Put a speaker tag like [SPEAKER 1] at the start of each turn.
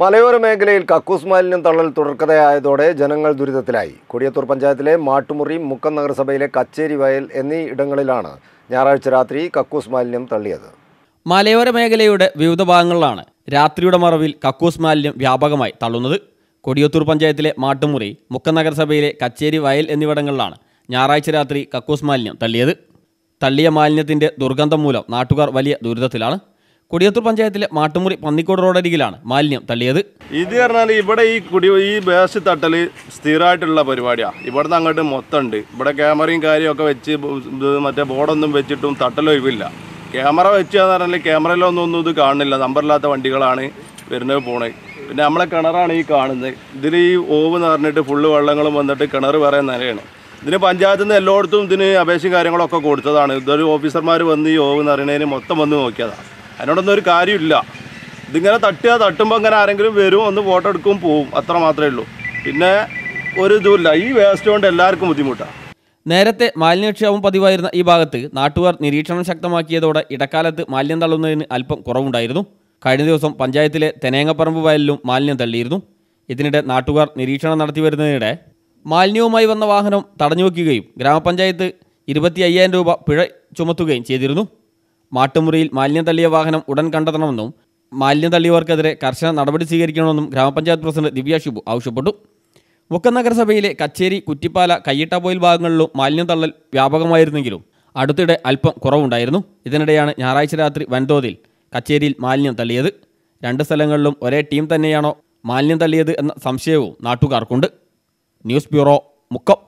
[SPEAKER 1] മലയോര മേഖലയിൽ കക്കൂസ് മാലിന്യം തള്ളൽ തുടർക്കഥയായതോടെ ജനങ്ങൾ ദുരിതത്തിലായി കൊടിയത്തൂർ പഞ്ചായത്തിലെ മാട്ടുമുറി മുക്കം നഗരസഭയിലെ കച്ചേരി വയൽ എന്നീ ഇടങ്ങളിലാണ് ഞായറാഴ്ച രാത്രി കക്കൂസ് മാലിന്യം തള്ളിയത്
[SPEAKER 2] മലയോര മേഖലയുടെ വിവിധ ഭാഗങ്ങളിലാണ് രാത്രിയുടെ മറവിൽ കക്കൂസ് മാലിന്യം വ്യാപകമായി തള്ളുന്നത് കൊടിയത്തൂർ പഞ്ചായത്തിലെ മാട്ടുമുറി മുക്കം നഗരസഭയിലെ കച്ചേരി വയൽ എന്നിവിടങ്ങളിലാണ് ഞായറാഴ്ച രാത്രി കക്കൂസ് മാലിന്യം തള്ളിയത് തള്ളിയ മാലിന്യത്തിന്റെ ദുർഗന്ധം മൂലം നാട്ടുകാർ വലിയ ദുരിതത്തിലാണ് കൊടിയത്തൂർ പഞ്ചായത്തിലെ മാട്ടുമുറി പന്നിക്കോട് റോഡരികിലാണ് മാലിന്യം തള്ളിയത് ഇത് പറഞ്ഞാൽ ഇവിടെ ഈ കുടി ഈ ബേസ് തട്ടൽ സ്ഥിരമായിട്ടുള്ള പരിപാടിയാണ്
[SPEAKER 3] ഇവിടുന്ന് അങ്ങോട്ട് ഉണ്ട് ഇവിടെ ക്യാമറയും കാര്യമൊക്കെ വെച്ച് മറ്റേ ബോർഡൊന്നും വെച്ചിട്ടും ഇവില്ല ക്യാമറ വെച്ചാന്ന് പറഞ്ഞാൽ ക്യാമറയിലൊന്നും ഒന്നും ഇത് കാണുന്നില്ല നമ്പറില്ലാത്ത വണ്ടികളാണ് വരുന്നത് പോണത് പിന്നെ നമ്മളെ കിണറാണ് ഈ കാണുന്നത് ഇതിൽ ഈ ഓവ് പറഞ്ഞിട്ട് ഫുള്ള് വെള്ളങ്ങളും വന്നിട്ട് കിണർ വേറെ നിലയാണ് ഇതിന് പഞ്ചായത്തിൽ നിന്ന് എല്ലായിടത്തും ഇതിന് അപേക്ഷയും കാര്യങ്ങളൊക്കെ കൊടുത്തതാണ് ഇതൊരു ഓഫീസർമാർ വന്ന് ഈ ഓവ് പറയുന്നതിന് മൊത്തം വന്ന് നോക്കിയതാണ് അതിനോടൊന്നും ഒരു കാര്യമില്ല ഇതിങ്ങനെ തട്ടുക തട്ടുമ്പോൾ ഇങ്ങനെ ആരെങ്കിലും വരും ഒന്ന് ഫോട്ടോ എടുക്കും പോവും അത്ര മാത്രമേ ഉള്ളൂ പിന്നെ ഒരു ഇതുമില്ല ഈ വേസ്റ്റ് കൊണ്ട് എല്ലാവർക്കും ബുദ്ധിമുട്ടാണ്
[SPEAKER 2] നേരത്തെ മാലിന്യക്ഷേമം പതിവായിരുന്ന ഈ ഭാഗത്ത് നാട്ടുകാർ നിരീക്ഷണം ശക്തമാക്കിയതോടെ ഇടക്കാലത്ത് മാലിന്യം തള്ളുന്നതിന് അല്പം കുറവുണ്ടായിരുന്നു കഴിഞ്ഞ ദിവസം പഞ്ചായത്തിലെ തെനേങ്ങപ്പറമ്പ് വയലിലും മാലിന്യം തള്ളിയിരുന്നു ഇതിനിടെ നാട്ടുകാർ നിരീക്ഷണം നടത്തി വരുന്നതിനിടെ മാലിന്യവുമായി വന്ന വാഹനം തടഞ്ഞു വയ്ക്കുകയും ഗ്രാമപഞ്ചായത്ത് ഇരുപത്തി അയ്യായിരം രൂപ പിഴ ചുമത്തുകയും ചെയ്തിരുന്നു മാട്ടുമുറിയിൽ മാലിന്യം തള്ളിയ വാഹനം ഉടൻ കണ്ടെത്തണമെന്നും മാലിന്യം തള്ളിയവർക്കെതിരെ കർശന നടപടി സ്വീകരിക്കണമെന്നും ഗ്രാമപഞ്ചായത്ത് പ്രസിഡന്റ് ദിവ്യ ഷിബു ആവശ്യപ്പെട്ടു മുക്കം നഗരസഭയിലെ കച്ചേരി കുറ്റിപ്പാല കയ്യിട്ടാപ്പോയിൽ ഭാഗങ്ങളിലും മാലിന്യം തള്ളൽ വ്യാപകമായിരുന്നെങ്കിലും അടുത്തിടെ അല്പം കുറവുണ്ടായിരുന്നു ഇതിനിടെയാണ് ഞായറാഴ്ച രാത്രി വൻതോതിൽ കച്ചേരിയിൽ മാലിന്യം തള്ളിയത് രണ്ട് സ്ഥലങ്ങളിലും ഒരേ ടീം തന്നെയാണോ മാലിന്യം തള്ളിയത് എന്ന സംശയവും നാട്ടുകാർക്കുണ്ട് ന്യൂസ് ബ്യൂറോ മുക്കം